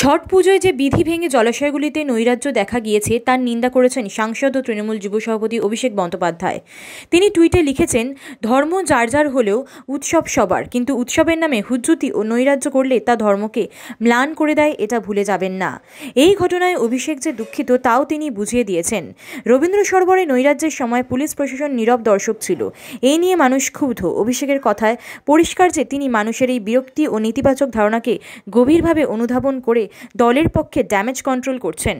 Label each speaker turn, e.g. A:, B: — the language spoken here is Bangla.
A: ছট পুজোয় যে বিধি ভেঙে জলাশয়গুলিতে নৈরাজ্য দেখা গিয়েছে তার নিন্দা করেছেন সাংসদ ও তৃণমূল যুব সভাপতি অভিষেক বন্দ্যোপাধ্যায় তিনি টুইটে লিখেছেন ধর্ম যার যার হলেও উৎসব সবার কিন্তু উৎসবের নামে হুজ্জুতি ও নৈরাজ্য করলে তা ধর্মকে ম্লান করে দেয় এটা ভুলে যাবেন না এই ঘটনায় অভিষেক যে দুঃখিত তাও তিনি বুঝিয়ে দিয়েছেন রবীন্দ্র সরোবরে নৈরাজ্যের সময় পুলিশ প্রশাসন নীরব দর্শক ছিল এই নিয়ে মানুষ ক্ষুব্ধ অভিষেকের কথায় পরিষ্কার যে তিনি মানুষের এই বিরক্তি ও নেতিবাচক ধারণাকে গভীরভাবে অনুধাবন করে দলের পক্ষে ড্যামেজ কন্ট্রোল করছেন